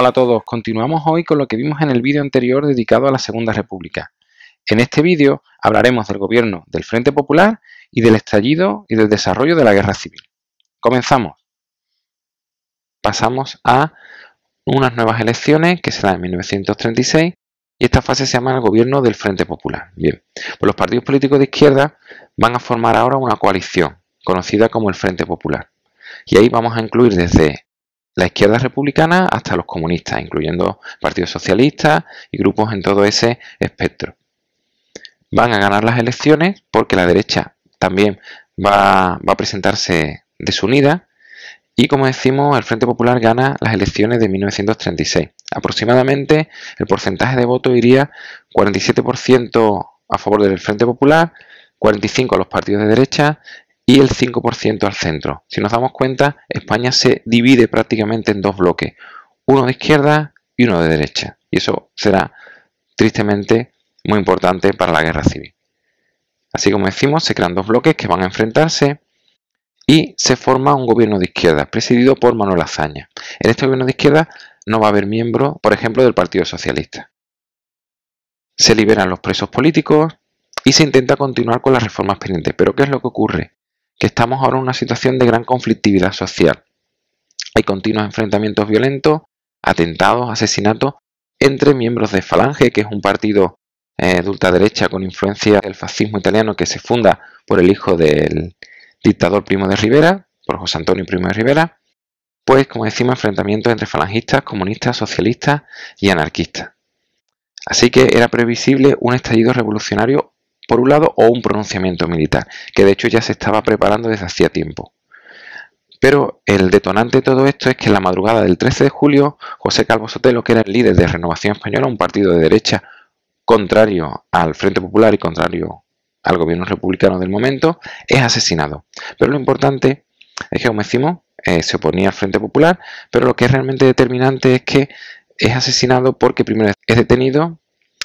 Hola a todos, continuamos hoy con lo que vimos en el vídeo anterior dedicado a la Segunda República. En este vídeo hablaremos del gobierno del Frente Popular y del estallido y del desarrollo de la Guerra Civil. Comenzamos. Pasamos a unas nuevas elecciones que serán en 1936 y esta fase se llama el gobierno del Frente Popular. Bien, pues los partidos políticos de izquierda van a formar ahora una coalición conocida como el Frente Popular. Y ahí vamos a incluir desde la izquierda republicana hasta los comunistas, incluyendo partidos socialistas y grupos en todo ese espectro. Van a ganar las elecciones porque la derecha también va, a presentarse desunida y como decimos el Frente Popular gana las elecciones de 1936. Aproximadamente el porcentaje de voto iría 47% a favor del Frente Popular, 45% a los partidos de derecha y el 5% al centro. Si nos damos cuenta, España se divide prácticamente en dos bloques, uno de izquierda y uno de derecha. Y eso será tristemente muy importante para la guerra civil. Así como decimos, se crean dos bloques que van a enfrentarse y se forma un gobierno de izquierda presidido por Manuel Azaña. En este gobierno de izquierda no va a haber miembro, por ejemplo, del Partido Socialista. Se liberan los presos políticos y se intenta continuar con las reformas pendientes. Pero ¿qué es lo que ocurre? que estamos ahora en una situación de gran conflictividad social. Hay continuos enfrentamientos violentos, atentados, asesinatos entre miembros de Falange, que es un partido eh, de ultraderecha con influencia del fascismo italiano que se funda por el hijo del dictador Primo de Rivera, por José Antonio Primo de Rivera, pues como decimos, enfrentamientos entre falangistas, comunistas, socialistas y anarquistas. Así que era previsible un estallido revolucionario por un lado, o un pronunciamiento militar, que de hecho ya se estaba preparando desde hacía tiempo. Pero el detonante de todo esto es que en la madrugada del 13 de julio, José Calvo Sotelo, que era el líder de Renovación Española, un partido de derecha contrario al Frente Popular y contrario al gobierno republicano del momento, es asesinado. Pero lo importante es que, como decimos, eh, se oponía al Frente Popular, pero lo que es realmente determinante es que es asesinado porque primero es detenido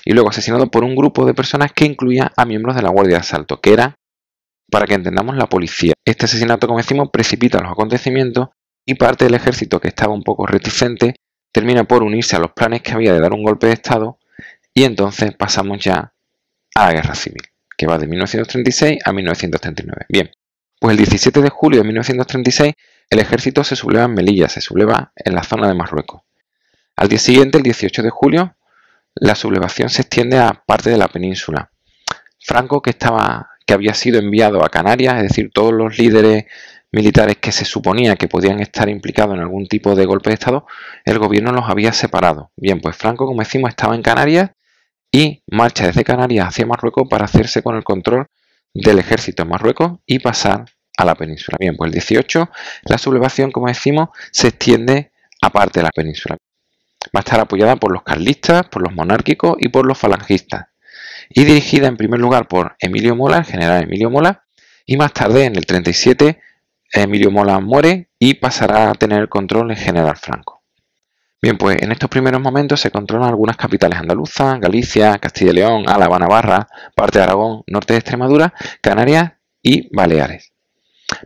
y luego asesinado por un grupo de personas que incluía a miembros de la Guardia de Asalto, que era, para que entendamos, la policía. Este asesinato, como decimos, precipita los acontecimientos y parte del ejército, que estaba un poco reticente, termina por unirse a los planes que había de dar un golpe de Estado y entonces pasamos ya a la Guerra Civil, que va de 1936 a 1939. Bien, pues el 17 de julio de 1936 el ejército se subleva en Melilla, se subleva en la zona de Marruecos. Al día siguiente, el 18 de julio, la sublevación se extiende a parte de la península. Franco, que, estaba, que había sido enviado a Canarias, es decir, todos los líderes militares que se suponía que podían estar implicados en algún tipo de golpe de Estado, el gobierno los había separado. Bien, pues Franco, como decimos, estaba en Canarias y marcha desde Canarias hacia Marruecos para hacerse con el control del ejército en Marruecos y pasar a la península. Bien, pues el 18, la sublevación, como decimos, se extiende a parte de la península. Va a estar apoyada por los carlistas, por los monárquicos y por los falangistas. Y dirigida en primer lugar por Emilio Mola, el general Emilio Mola, y más tarde, en el 37, Emilio Mola muere y pasará a tener el control el general Franco. Bien, pues en estos primeros momentos se controlan algunas capitales andaluzas, Galicia, Castilla y León, Álava, Navarra, parte de Aragón, norte de Extremadura, Canarias y Baleares.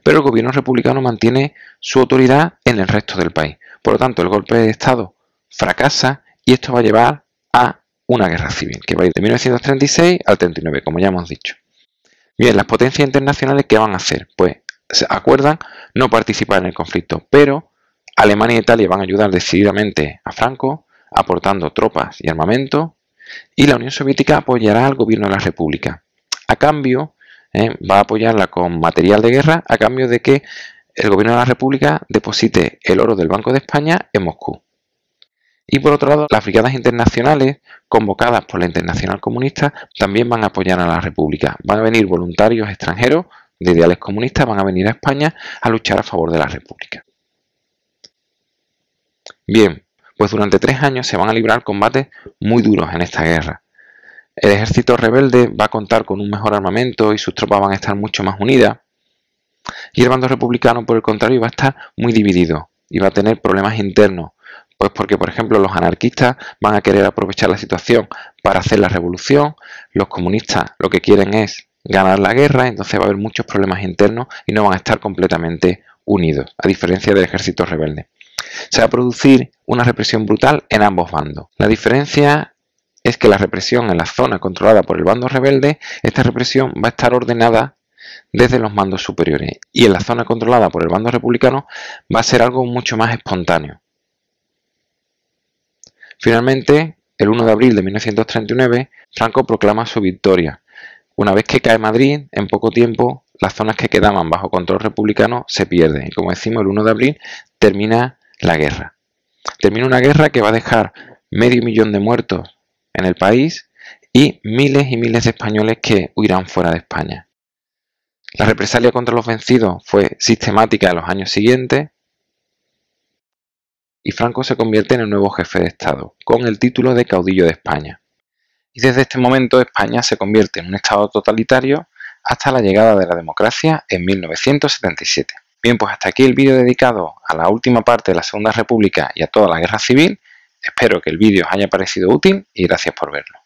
Pero el gobierno republicano mantiene su autoridad en el resto del país. Por lo tanto, el golpe de Estado fracasa y esto va a llevar a una guerra civil, que va a ir de 1936 al 39, como ya hemos dicho. Bien, las potencias internacionales, ¿qué van a hacer? Pues se acuerdan no participar en el conflicto, pero Alemania e Italia van a ayudar decididamente a Franco, aportando tropas y armamento, y la Unión Soviética apoyará al gobierno de la República. A cambio, ¿eh? va a apoyarla con material de guerra, a cambio de que el gobierno de la República deposite el oro del Banco de España en Moscú. Y por otro lado, las brigadas internacionales convocadas por la Internacional Comunista también van a apoyar a la República. Van a venir voluntarios extranjeros de ideales comunistas, van a venir a España a luchar a favor de la República. Bien, pues durante tres años se van a librar combates muy duros en esta guerra. El ejército rebelde va a contar con un mejor armamento y sus tropas van a estar mucho más unidas. Y el bando republicano, por el contrario, va a estar muy dividido y va a tener problemas internos pues porque, por ejemplo, los anarquistas van a querer aprovechar la situación para hacer la revolución, los comunistas lo que quieren es ganar la guerra, entonces va a haber muchos problemas internos y no van a estar completamente unidos, a diferencia del ejército rebelde. Se va a producir una represión brutal en ambos bandos. La diferencia es que la represión en la zona controlada por el bando rebelde, esta represión va a estar ordenada desde los mandos superiores y en la zona controlada por el bando republicano va a ser algo mucho más espontáneo. Finalmente, el 1 de abril de 1939, Franco proclama su victoria. Una vez que cae Madrid, en poco tiempo, las zonas que quedaban bajo control republicano se pierden. Y como decimos, el 1 de abril termina la guerra. Termina una guerra que va a dejar medio millón de muertos en el país y miles y miles de españoles que huirán fuera de España. La represalia contra los vencidos fue sistemática en los años siguientes y Franco se convierte en el nuevo jefe de Estado, con el título de caudillo de España. Y desde este momento España se convierte en un Estado totalitario hasta la llegada de la democracia en 1977. Bien, pues hasta aquí el vídeo dedicado a la última parte de la Segunda República y a toda la Guerra Civil. Espero que el vídeo os haya parecido útil y gracias por verlo.